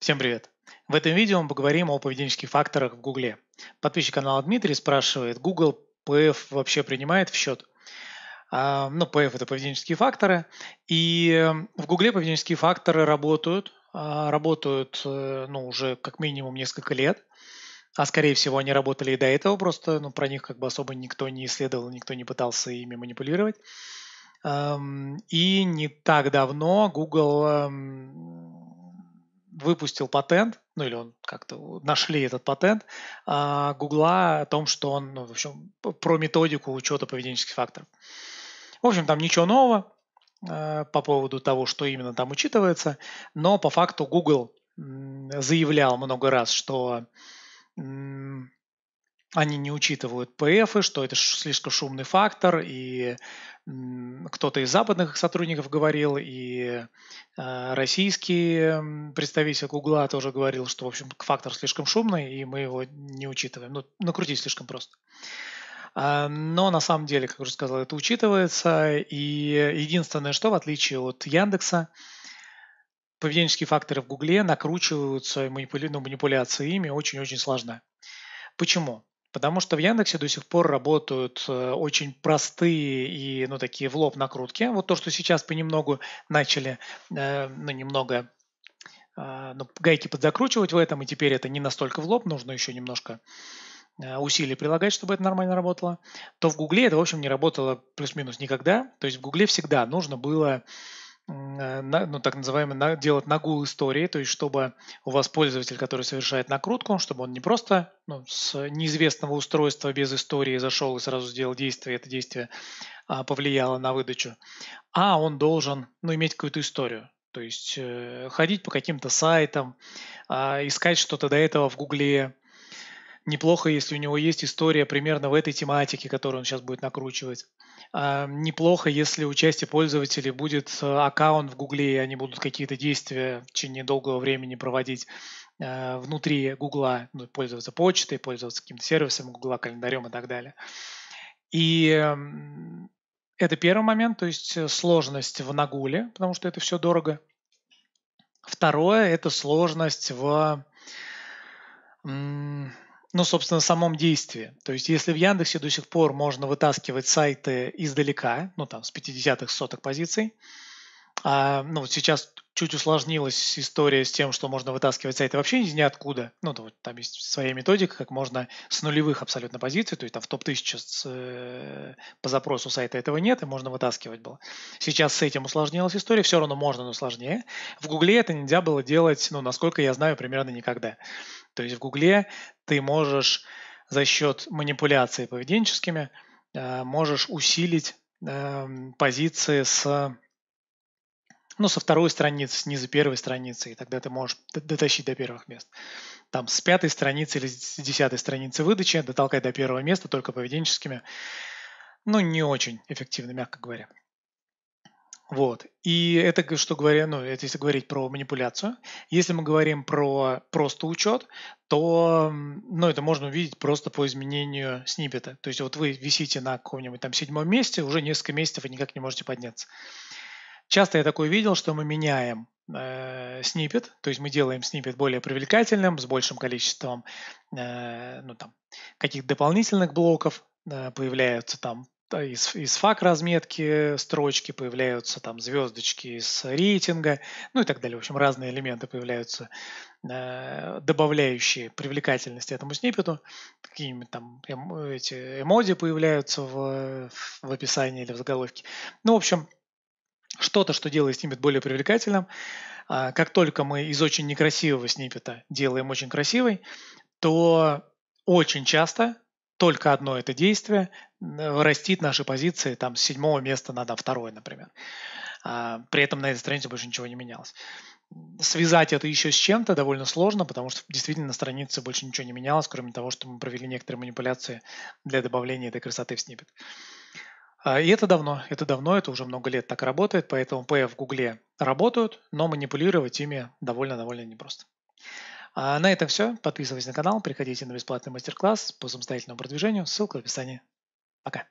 Всем привет! В этом видео мы поговорим о поведенческих факторах в Гугле. Подписчик канала Дмитрий спрашивает, Google PF вообще принимает в счет? А, ну, PF – это поведенческие факторы. И эм, в Гугле поведенческие факторы работают, а, работают э, ну, уже как минимум несколько лет. А скорее всего они работали и до этого, просто ну, про них как бы особо никто не исследовал, никто не пытался ими манипулировать. Эм, и не так давно Google эм, выпустил патент, ну или он как-то нашли этот патент а, Гугла о том, что он, ну, в общем, про методику учета поведенческих факторов. В общем, там ничего нового э, по поводу того, что именно там учитывается, но по факту Google заявлял много раз, что они не учитывают ПФ, что это слишком шумный фактор, и кто-то из западных сотрудников говорил, и э, российский представитель Гугла тоже говорил, что, в общем, фактор слишком шумный, и мы его не учитываем. Ну, накрутить слишком просто. А, но на самом деле, как уже сказал, это учитывается. И единственное, что в отличие от Яндекса, поведенческие факторы в Гугле накручиваются, и ну, манипуляция ими очень-очень сложна. Почему? Потому что в Яндексе до сих пор работают э, очень простые и ну, такие в лоб накрутки. Вот то, что сейчас понемногу начали, э, ну, немного а, ну, гайки подзакручивать в этом, и теперь это не настолько в лоб, нужно еще немножко э, усилий прилагать, чтобы это нормально работало, то в Гугле это, в общем, не работало плюс-минус никогда. То есть в Гугле всегда нужно было Э, на, ну, так называемый, на, делать нагул истории, то есть чтобы у вас пользователь, который совершает накрутку, чтобы он не просто ну, с неизвестного устройства без истории зашел и сразу сделал действие, это действие а, повлияло на выдачу, а он должен ну, иметь какую-то историю. То есть э, ходить по каким-то сайтам, э, искать что-то до этого в Гугле, Неплохо, если у него есть история примерно в этой тематике, которую он сейчас будет накручивать. А, неплохо, если у части пользователей будет э, аккаунт в Гугле, и они будут какие-то действия в течение долгого времени проводить э, внутри Гугла, ну, пользоваться почтой, пользоваться каким-то сервисом Гугла, календарем и так далее. И эм, это первый момент, то есть э, сложность в Нагуле, потому что это все дорого. Второе – это сложность в ну, собственно, самом действии. То есть, если в Яндексе до сих пор можно вытаскивать сайты издалека, ну, там, с 50-х, сотых позиций, а, ну, вот сейчас чуть усложнилась история с тем, что можно вытаскивать сайты вообще из ниоткуда. Ну, вот, там есть своя методика, как можно с нулевых абсолютно позиций, то есть там в топ-1000 э, по запросу сайта этого нет, и можно вытаскивать было. Сейчас с этим усложнилась история, все равно можно, но сложнее. В Гугле это нельзя было делать, ну, насколько я знаю, примерно никогда. То есть в Гугле ты можешь за счет манипуляций поведенческими э, можешь усилить э, позиции с ну, со второй страницы, снизу первой страницы, и тогда ты можешь дотащить до первых мест. Там с пятой страницы или с десятой страницы выдачи дотолкать до первого места только поведенческими, ну, не очень эффективно, мягко говоря. Вот. И это, что говоря, ну, это если говорить про манипуляцию. Если мы говорим про просто учет, то, ну, это можно увидеть просто по изменению сниппета. То есть вот вы висите на каком-нибудь там седьмом месте, уже несколько месяцев вы никак не можете подняться. Часто я такое видел, что мы меняем э, снипет, то есть мы делаем снипет более привлекательным, с большим количеством э, ну, там, каких-то дополнительных блоков, э, появляются там из, из фак разметки строчки, появляются там звездочки из рейтинга, ну и так далее. В общем, разные элементы появляются, э, добавляющие привлекательность этому снипету, Какие-нибудь там эм, эти эмоди появляются в, в описании или в заголовке. Ну, в общем, что-то, что делает снипет более привлекательным. А, как только мы из очень некрасивого снипета делаем очень красивый, то очень часто только одно это действие растит наши позиции там, с седьмого места на там, второе, например. А, при этом на этой странице больше ничего не менялось. Связать это еще с чем-то довольно сложно, потому что действительно на странице больше ничего не менялось, кроме того, что мы провели некоторые манипуляции для добавления этой красоты в снипет. А, и это давно, это давно, это уже много лет так работает, поэтому PF в Гугле работают, но манипулировать ими довольно-довольно непросто. А на этом все. Подписывайтесь на канал, приходите на бесплатный мастер-класс по самостоятельному продвижению. Ссылка в описании. Пока.